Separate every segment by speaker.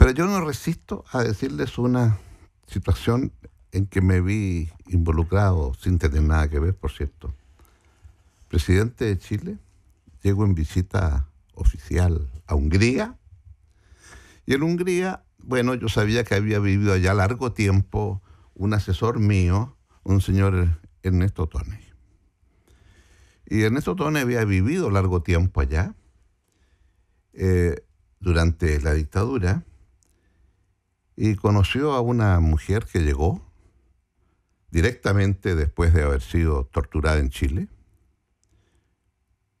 Speaker 1: Pero yo no resisto a decirles una situación en que me vi involucrado, sin tener nada que ver, por cierto. Presidente de Chile, llego en visita oficial a Hungría. Y en Hungría, bueno, yo sabía que había vivido allá largo tiempo un asesor mío, un señor Ernesto Tone. Y Ernesto Tone había vivido largo tiempo allá eh, durante la dictadura y conoció a una mujer que llegó directamente después de haber sido torturada en Chile.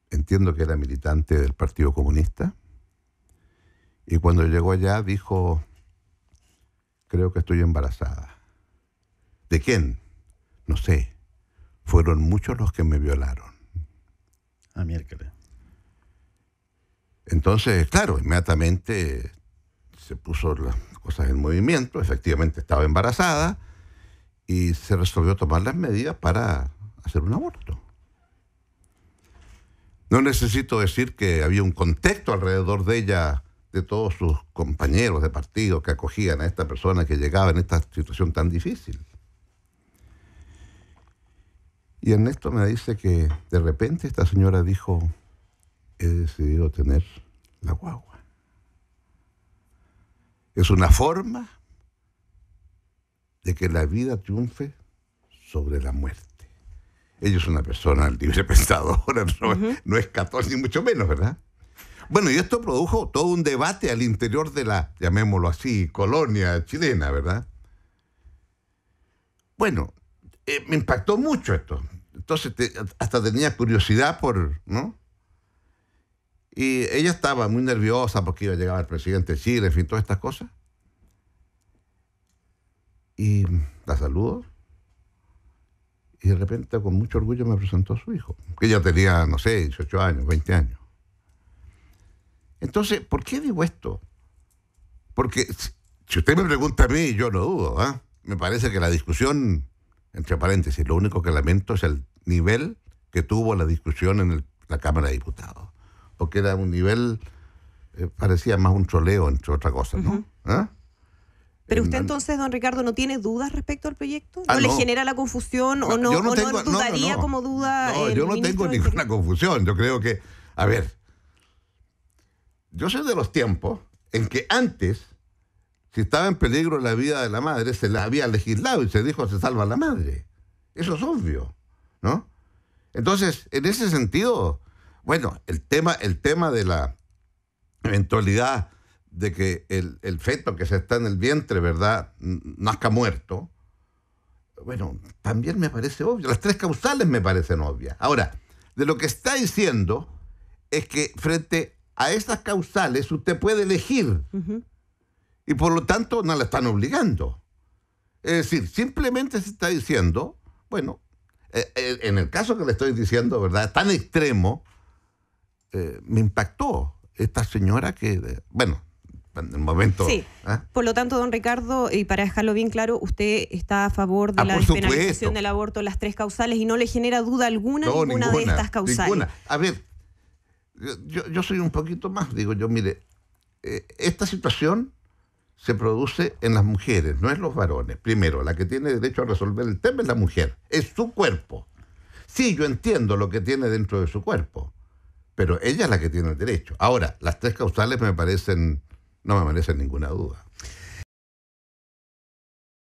Speaker 1: Entiendo que era militante del Partido Comunista. Y cuando llegó allá dijo, creo que estoy embarazada. ¿De quién? No sé. Fueron muchos los que me violaron. A miércoles. Entonces, claro, inmediatamente se puso las cosas en movimiento, efectivamente estaba embarazada y se resolvió tomar las medidas para hacer un aborto. No necesito decir que había un contexto alrededor de ella, de todos sus compañeros de partido que acogían a esta persona que llegaba en esta situación tan difícil. Y Ernesto me dice que de repente esta señora dijo, he decidido tener la guagua es una forma de que la vida triunfe sobre la muerte. Ella es una persona libre pensadora, no, es católica ni mucho menos, ¿verdad? Bueno, y esto produjo todo un debate al interior de la, llamémoslo así, colonia chilena, ¿verdad? Bueno, eh, me impactó mucho esto. Entonces hasta tenía curiosidad por, ¿no? Y ella estaba muy nerviosa porque iba a llegar el presidente de Chile, en fin, todas estas cosas. Y la saludo. Y de repente, con mucho orgullo, me presentó a su hijo, que ya tenía, no sé, 18 años, 20 años. Entonces, ¿por qué digo esto? Porque si usted me pregunta a mí, yo no dudo. ¿ah? Me parece que la discusión, entre paréntesis, lo único que lamento es el nivel que tuvo la discusión en la Cámara de Diputados porque era un nivel, eh, parecía más un troleo, entre otras cosas, ¿no? ¿Ah?
Speaker 2: Pero usted entonces, don Ricardo, ¿no tiene dudas respecto al proyecto? Ah, ¿No le genera la confusión o ah, no, no, dudaría como duda? No, yo no tengo
Speaker 1: ninguna confusión. Yo creo que, a ver, yo soy de los tiempos en que antes, si estaba en peligro la vida de la madre, se la había legislado y se dijo se salva la madre. Eso es obvio, ¿no? Entonces, en ese sentido, bueno, el tema, el tema de la eventualidad de que el, feto que se está en el vientre, ¿verdad?, nazca muerto, bueno, también me parece obvio. Las tres causales me parecen obvias. Ahora, de lo que está diciendo es que frente a esas causales usted puede elegir y por lo tanto no la están obligando. Es decir, simplemente se está diciendo, bueno, eh, eh, en el caso que le estoy diciendo, ¿verdad?, tan extremo eh, me impactó esta señora que, bueno, en el momento.
Speaker 2: Sí. ¿ah? Por lo tanto, don Ricardo, y para dejarlo bien claro, usted está a favor de ah, la despenalización del aborto, las tres causales, y no le genera duda alguna ninguna, de estas causales.
Speaker 1: A ver, yo, soy un poquito más, digo yo, mire, eh, esta situación se produce en las mujeres, no en los varones. Primero, la que tiene derecho a resolver el tema es la mujer, es su cuerpo. Sí, yo entiendo lo que tiene dentro de su cuerpo pero ella es la que tiene el derecho. Ahora, las tres causales me parecen, no me merecen ninguna duda.